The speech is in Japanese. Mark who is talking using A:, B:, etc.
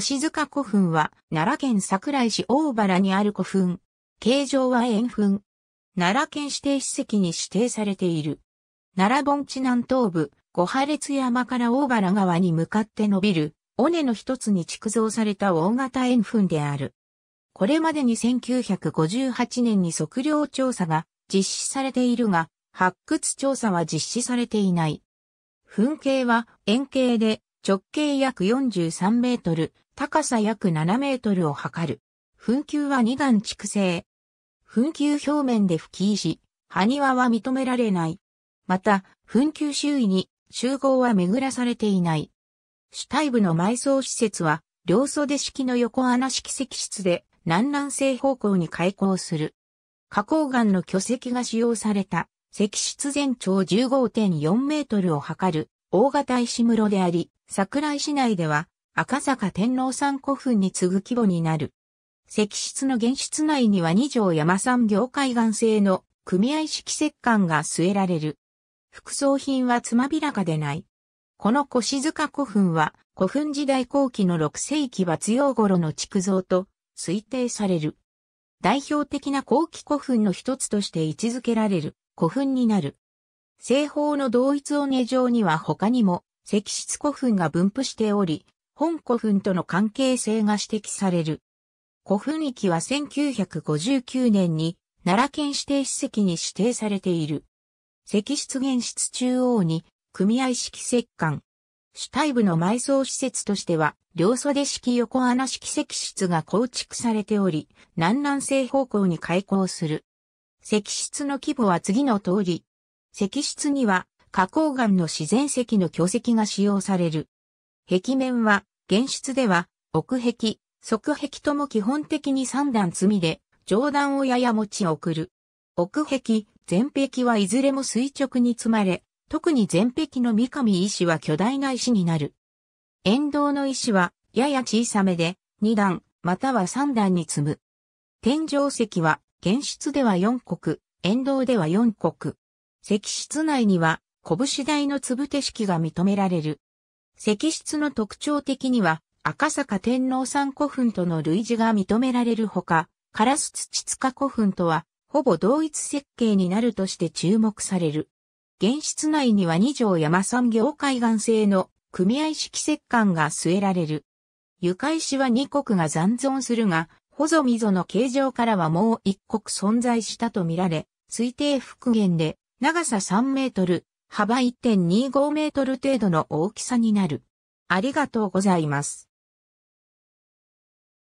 A: 星塚古墳は、奈良県桜井市大原にある古墳。形状は円墳。奈良県指定史跡に指定されている。奈良盆地南東部、五破列山から大原川に向かって伸びる、尾根の一つに築造された大型円墳である。これまでに1958年に測量調査が実施されているが、発掘調査は実施されていない。墳形は円形で直径約43メートル、高さ約7メートルを測る。墳丘は2段築成。墳丘表面で吹き石、埴輪は認められない。また、墳丘周囲に集合は巡らされていない。主体部の埋葬施設は、両袖式の横穴式石室で南南西方向に開口する。花崗岩の巨石が使用された石室全長15.4メートルを測る大型石室であり、桜井市内では赤坂天皇山古墳に次ぐ規模になる。石室の現室内には二条山産業海岸製の組合式石棺が据えられる。副葬品はつまびらかでない。この腰塚古墳は古墳時代後期の6世紀末用頃の築造と推定される。代表的な後期古墳の一つとして位置づけられる古墳になる。西方の同一尾根上には他にも石室古墳が分布しており、本古墳との関係性が指摘される。古墳域は1959年に奈良県指定史跡に指定されている。石室現室中央に組合式石棺。主体部の埋葬施設としては、両袖式横穴式石室が構築されており、南南西方向に開港する。石室の規模は次の通り。石室には、花崗岩の自然石の巨石が使用される。壁面は、現出では、奥壁、側壁とも基本的に3段積みで、上段をやや持ち送る。奥壁、前壁はいずれも垂直に積まれ、特に前壁の三上石は巨大な石になる。沿道の石は、やや小さめで、2段、または3段に積む。天井石は、現出では4国、沿道では4国。石室内には、拳台のつぶ手式が認められる。石室の特徴的には、赤坂天皇山古墳との類似が認められるほか、カラス土塚古墳とは、ほぼ同一設計になるとして注目される。現室内には二条山産業海岸製の組合式石棺が据えられる。床石は二国が残存するが、ホゾミの形状からはもう一国存在したとみられ、推定復元で長さ3メートル、幅1.25メートル程度の大きさになる。ありがとうございます。